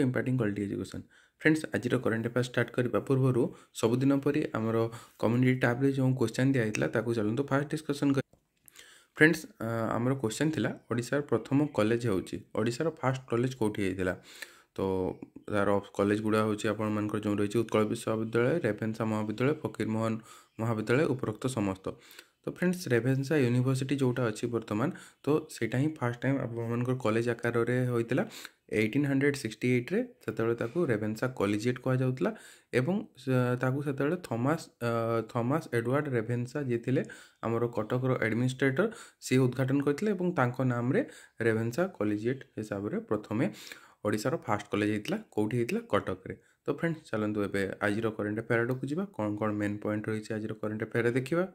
ইম্পাର୍ଟିଂ quality education friends ଆଜିର current affair start କରିବା ପୂର୍ବରୁ ସବୁଦିନ ପରି ଆମର କମ୍ୟୁନିଟି ଟ୍ୟାବ୍ରେ ଯେଉଁ କ୍ୱେଶ୍ଚନ୍ ଦିଆଯାଇଥିଲା ତାକୁ ଚାଲନ୍ତୁ ଫାର୍ଷ୍ଟ ଡିସ୍କସନ୍ କରିବା ଫ୍ରେଣ୍ଡସ୍ ଆମର କ୍ୱେଶ୍ଚନ୍ ଥିଲା ଓଡ଼ିଶାର ପ୍ରଥମ କଲେଜ ହେଉଛି ଓଡ଼ିଶାର ଫାର୍ଷ୍ଟ କଲେଜ କେଉଁଠି ହେଇଥିଲା ତ ତା'ର କଲେଜ ଗୁଡ଼ା ହେଉଛି ଆପଣମାନଙ୍କର ଯେଉଁ ରହିଛି ଉତ୍କଳ ବିଶ୍ୱବିଦ୍ୟାଳୟ ରେଭେନ୍ସା ମହାବିଦ୍ୟାଳୟ ଫକୀରମୋହନ ମହାବିଦ୍ୟାଳୟ ଉପରୋକ୍ତ ସମସ୍ତ तो फ्रेंड्स रेभेन्सा यूनिवर्सीटी जोटा अच्छी बर्तमान तो सेटा ही फास्ट टाइम आप कलेज आकार होता एट्टन हंड्रेड सिक्सटी एइट्रे से रेभेन्सा कलेजिएट कहला से Thomas Thomas Edward Ravenshaw ji थे आम कटक एडमिनिस्ट्रेटर सी उद्घाटन करतेम रेभेन्सा कलेजिएट हिसाब से प्रथम ओडार फास्ट कलेज होता है कौटी होता है कटक्रे तो फ्रेंड्स चलो एवं आज करेन्ट एफेयर आड़क जा कौन मेन पॉइंट रही है आज करेन्ट अफेयर देखा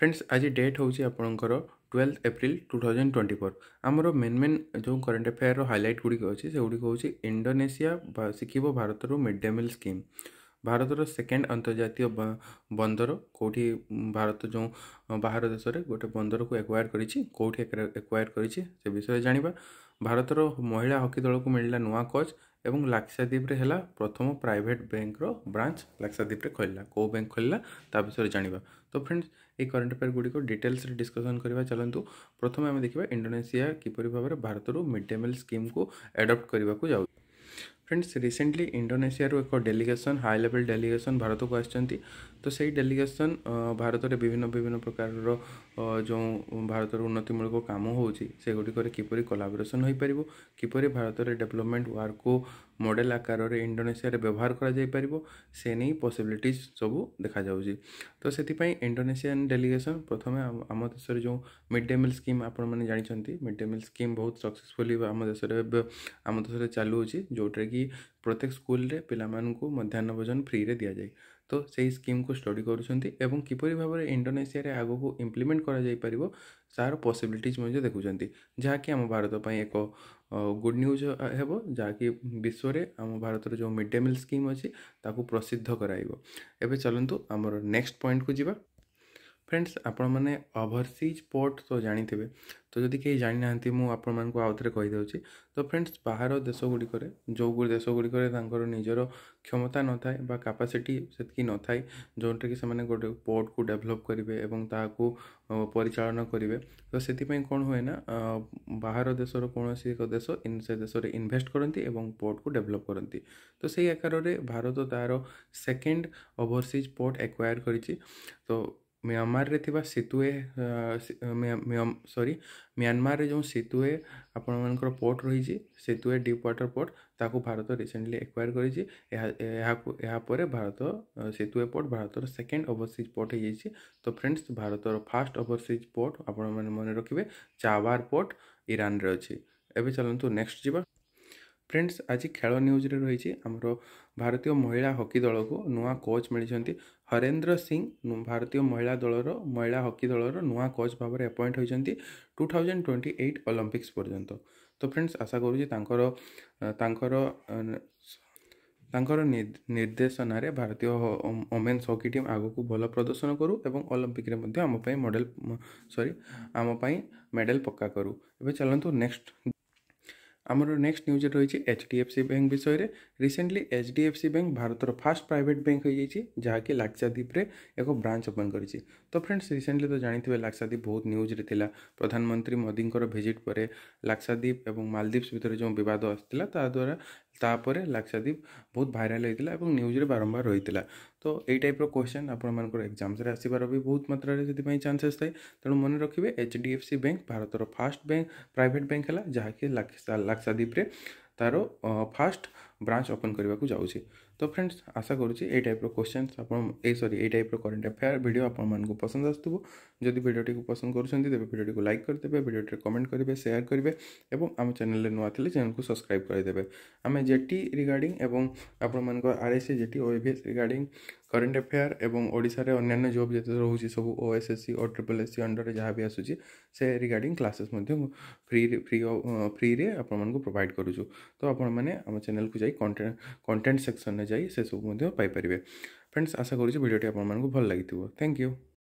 ଫ୍ରେଣ୍ଡସ୍ ଆଜି ଡେଟ୍ ହେଉଛି ଆପଣଙ୍କର twelve April two thousand twenty four আমার মেন মেন যে করেন্ট আফেয়ার হাইলাইট গুড়ি অছে সেগুড়ি হচ্ছে ইন্ডোনেসিয়া শিখিব ভারতর মিড ডে মিল স্কিম ଭାରତର ସେକେଣ୍ଡ ଅନ୍ତର୍ଜାତୀୟ ବନ୍ଦର କେଉଁଠି ଭାରତ ଯେଉଁ ବାହାର ଦେଶରେ ଗୋଟେ ବନ୍ଦରକୁ ଏକ୍ୱାୟାର କରିଛି କେଉଁଠି ଏକ୍ୱାୟାର କରିଛି ସେ ବିଷୟରେ ଜାଣିବା ଭାରତର ମହିଳା ହକି ଦଳକୁ ମିଳିଲା ନୂଆ କୋଚ୍ ଏବଂ ଲାକ୍ଷାଦ୍ୱୀପରେ ହେଲା ପ୍ରଥମ ପ୍ରାଇଭେଟ୍ ବ୍ୟାଙ୍କର ବ୍ରାଞ୍ଚ ଲାକ୍ଷାଦ୍ୱୀପରେ ଖୋଲିଲା କେଉଁ ବ୍ୟାଙ୍କ ଖୋଲିଲା ତା ବିଷୟରେ ଜାଣିବା ତ ଫ୍ରେଣ୍ଡସ୍ ଏହି କରେଣ୍ଟ ଆଫେୟାର ଗୁଡ଼ିକ ଡିଟେଲ୍ସରେ ଡିସ୍କସନ୍ କରିବା ଚାଲନ୍ତୁ ପ୍ରଥମେ ଆମେ ଦେଖିବା ଇଣ୍ଡୋନେସିଆ କିପରି ଭାବରେ ଭାରତରୁ ମିଡ୍ ଡେ ମିଲ୍ ସ୍କିମ୍କୁ ଆଡ଼ପ୍ଟ କରିବାକୁ ଯାଉଛି ফ্রেন্ডস রিসেন্টলি ইন্ডোনেসিয়ারু এক ডেলিগেসন হাই লেভেল ডেলিগেসন ଭାରତକୁ ଆସିଛନ୍ତି ତ ସେଇ ଡେଲିଗେସନ୍ ଭାରତରେ ବିଭିନ୍ନ ବିଭିନ୍ନ ପ୍ରକାରର ଯେଉଁ ଭାରତର ଉନ୍ନତିମୂଳକ କାମ ହେଉଛି ସେଗୁଡ଼ିକରେ କିପରି କୋଲାବରେସନ୍ ହୋଇପାରିବ କିପରି ଭାରତରେ ଡେଭଲପମେଣ୍ଟ ୱାର୍କକୁ ମଡ଼େଲ ଆକାରରେ ଇଣ୍ଡୋନେସିଆରେ ବ୍ୟବହାର କରାଯାଇପାରିବ ସେ ନେଇ ପସିବିଲିଟିଜ୍ ସବୁ ଦେଖାଯାଉଛି ତ ସେଥିପାଇଁ ଇଣ୍ଡୋନେସିଆନ୍ ଡେଲିଗେସନ୍ ପ୍ରଥମେ ଆମ ଦେଶରେ ଯେଉଁ ମିଡ୍ ଡେ ମିଲ୍ ସ୍କିମ୍ ଆପଣମାନେ ଜାଣିଛନ୍ତି ମିଡ୍ ଡେ ମିଲ୍ ସ୍କିମ୍ ବହୁତ ସକ୍ସେସଫୁଲି ଆମ ଦେଶରେ ଆମ ଦେଶରେ ଚାଲୁଅଛି ଯେଉଁଟାକି ଯାହାକି ପ୍ରତ୍ୟେକ ସ୍କୁଲରେ ପିଲାମାନଙ୍କୁ ମଧ୍ୟାହ୍ନ ଭୋଜନ ଫ୍ରିରେ ଦିଆଯାଏ ତ ସେହି ସ୍କିମ୍କୁ ଷ୍ଟଡ଼ି କରୁଛନ୍ତି ଏବଂ କିପରି ଭାବରେ ଇଣ୍ଡୋନେସିଆରେ ଆଗକୁ ଇମ୍ପ୍ଲିମେଣ୍ଟ କରାଯାଇପାରିବ ତା'ର ପସିବିଲିଟିଜ୍ ମଧ୍ୟ ଦେଖୁଛନ୍ତି ଯାହାକି ଆମ ଭାରତ ପାଇଁ ଏକ ଗୁଡ଼୍ ନ୍ୟୁଜ୍ ହେବ ଯାହାକି ବିଶ୍ୱରେ ଆମ ଭାରତର ଯେଉଁ ମିଡ଼୍ ଡେ ମିଲ୍ ସ୍କିମ୍ ଅଛି ତାକୁ ପ୍ରସିଦ୍ଧ କରାଇବ ଏବେ ଚାଲନ୍ତୁ ଆମର ନେକ୍ସଟ ପଏଣ୍ଟକୁ ଯିବା ଫ୍ରେଣ୍ଡସ୍ ଆପଣମାନେ ଓଭରସିଜ୍ ପୋର୍ଟ ତ ଜାଣିଥିବେ ତ ଯଦି କେହି ଜାଣିନାହାନ୍ତି ମୁଁ ଆପଣମାନଙ୍କୁ ଆଉ ଥରେ କହିଦେଉଛି ତ ଫ୍ରେଣ୍ଡସ୍ ବାହାର ଦେଶ ଗୁଡ଼ିକରେ ଯେଉଁ ଦେଶ ଗୁଡ଼ିକରେ ତାଙ୍କର ନିଜର କ୍ଷମତା ନଥାଏ ବା କାପାସିଟି ସେତିକି ନଥାଏ ଯେଉଁଟାକି ସେମାନେ ଗୋଟେ ପୋର୍ଟକୁ ଡେଭଲପ୍ କରିବେ ଏବଂ ତାହାକୁ ପରିଚାଳନା କରିବେ ତ ସେଥିପାଇଁ କ'ଣ ହୁଏ ନା ବାହାର ଦେଶର କୌଣସି ଏକ ଦେଶ ସେ ଦେଶରେ ଇନଭେଷ୍ଟ କରନ୍ତି ଏବଂ ପୋର୍ଟକୁ ଡେଭଲପ୍ କରନ୍ତି ତ ସେହି ଆକାରରେ ଭାରତ ତା'ର ସେକେଣ୍ଡ ଓଭରସିଜ୍ ପୋର୍ଟ ଏକ୍ୱାୟାର କରିଛି ତ ମିଆଁମାରରେ ଥିବା ସିତୁଏ ସରି ମିଆଁମାରରେ ଯେଉଁ ସେତୁଏ ଆପଣମାନଙ୍କର ପୋର୍ଟ ରହିଛି ସେତୁଏ ଡିପ୍ ୱାଟର୍ ପୋର୍ଟ ତାକୁ ଭାରତ ରିସେଣ୍ଟଲି ଏକ୍ୱାୟାର କରିଛି ଏହା ଏହାକୁ ଏହାପରେ ଭାରତ ସେତୁଏ ପୋର୍ଟ ଭାରତର ସେକେଣ୍ଡ ଓଭରସିଜ୍ ପୋର୍ଟ ହେଇଯାଇଛି ତ ଫ୍ରେଣ୍ଡସ୍ ଭାରତର ଫାର୍ଷ୍ଟ ଓଭରସିଜ୍ ପୋର୍ଟ ଆପଣମାନେ ମନେ ରଖିବେ ଚାବାର୍ ପୋର୍ଟ ଇରାନରେ ଅଛି ଏବେ ଚାଲନ୍ତୁ ନେକ୍ସଟ ଯିବା ଫ୍ରେଣ୍ଡସ୍ ଆଜି ଖେଳ ନ୍ୟୁଜ୍ରେ ରହିଛି ଆମର ଭାରତୀୟ ମହିଳା ହକି ଦଳକୁ ନୂଆ କୋଚ୍ ମିଳିଛନ୍ତି ହରେନ୍ଦ୍ର ସିଂ ଭାରତୀୟ ମହିଳା ଦଳର ମହିଳା ହକି ଦଳର ନୂଆ କୋଚ୍ ଭାବରେ ଆପଏଣ୍ଟ ହୋଇଛନ୍ତି two thousand twenty eight Olympics ପର୍ଯ୍ୟନ୍ତ ତ ଫ୍ରେଣ୍ଡସ୍ ଆଶା କରୁଛି ତାଙ୍କର ତାଙ୍କର ତାଙ୍କର ନିର୍ଦ୍ଦେଶନାରେ ଭାରତୀୟ ଓମେନ୍ସ ହକି ଟିମ୍ ଆଗକୁ ଭଲ ପ୍ରଦର୍ଶନ କରୁ ଏବଂ ଅଲମ୍ପିକ୍ରେ ମଧ୍ୟ ଆମ ପାଇଁ ମଡ଼େଲ ସରି ଆମ ପାଇଁ ମେଡ଼ାଲ ପକ୍କା କରୁ ଏବେ ଚାଲନ୍ତୁ ନେକ୍ସଟ आमर नेक्स्ट न्यूज रही है H D F C bank विषय में recently H D F C bank Bharat first private bank हो जाए जहाँकि लाक्षादीप एक ब्रांच ओपन कर तो फ्रेंड्स रिसेंटली तो जानते हैं लाक्षादीप बहुत न्यूज्रे प्रधानमंत्री मोदी भिजिट पर लाक्षादीप और मालदीप्स भितर जो बद आसाला ताद्वारा ତାପରେ ଲାକ୍ଷାଦ୍ୱୀପ ବହୁତ ଭାଇରାଲ୍ ହୋଇଥିଲା ଏବଂ ନ୍ୟୁଜ୍ରେ ବାରମ୍ବାର ରହିଥିଲା ତ ଏଇ ଟାଇପ୍ର କ୍ୱେଶ୍ଚନ୍ ଆପଣମାନଙ୍କର ଏକ୍ଜାମ୍ସରେ ଆସିବାର ବି ବହୁତ ମାତ୍ରାରେ ସେଥିପାଇଁ ଚାନ୍ସେସ୍ ଥାଏ ତେଣୁ ମନେ ରଖିବେ H D F C bank ଭାରତର ଫାର୍ଷ୍ଟ ବ୍ୟାଙ୍କ ପ୍ରାଇଭେଟ୍ ବ୍ୟାଙ୍କ ହେଲା ଯାହାକି ଲାକ୍ଷାଦ୍ୱୀପରେ ତା'ର ଫାର୍ଷ୍ଟ ବ୍ରାଞ୍ଚ ଓପନ୍ କରିବାକୁ ଯାଉଛି ତ ଫ୍ରେଣ୍ଡସ୍ ଆଶା କରୁଛି ଏଇ ଟାଇପ୍ର କ୍ୱେଶ୍ଚନ୍ସ ଆପଣ ଏଇ ସରି ଏଇ ଟାଇପ୍ର କରେଣ୍ଟ ଆଫେୟାର୍ ଭିଡ଼ିଓ ଆପଣମାନଙ୍କୁ ପସନ୍ଦ ଆସୁଥିବ ଯଦି ଭିଡ଼ିଓଟିକୁ ପସନ୍ଦ କରୁଛନ୍ତି ତେବେ ଭିଡ଼ିଓଟିକୁ ଲାଇକ୍ କରିଦେବେ ଭିଡ଼ିଓଟିରେ କମେଣ୍ଟ କରିବେ ସେୟାର କରିବେ ଏବଂ ଆମ ଚ୍ୟାନେଲରେ ନୂଆ ଥିଲେ ଚ୍ୟାନେଲକୁ ସବସ୍କ୍ରାଇବ୍ କରିଦେବେ ଆମେ ଜେଟି ରିଗାର୍ଡ଼ିଂ ଏବଂ ଆପଣମାନଙ୍କ RSC JT O AVS regarding current affair ଏବଂ ଓଡ଼ିଶାରେ ଅନ୍ୟାନ୍ୟ ଜବ୍ ଯେତେ ରହୁଛି ସବୁ O S S C O triple S C ଅଣ୍ଡରରେ ଯାହା ବି ଆସୁଛି ସେ ରିଗାର୍ଡ଼ିଂ କ୍ଲାସେସ୍ ମଧ୍ୟ ଫ୍ରିରେ ଫ୍ରି ଫ୍ରିରେ ଆପଣମାନଙ୍କୁ ପ୍ରୋଭାଇଡ଼ କରୁଛୁ ତ ଆପଣମାନେ ଆମ ଚ୍ୟାନେଲକୁ ଯାଇ କଣ୍ଟେଣ୍ଟ କଣ୍ଟେଣ୍ଟ ସେକ୍ସନରେ ଯାଇ ସେସବୁ ମଧ୍ୟ ପାଇପାରିବେ ଫ୍ରେଣ୍ଡସ୍ ଆଶା କରୁଛି ଭିଡ଼ିଓଟି ଆପଣମାନଙ୍କୁ ଭଲ ଲାଗିଥିବ ଥ୍ୟାଙ୍କ ୟୁ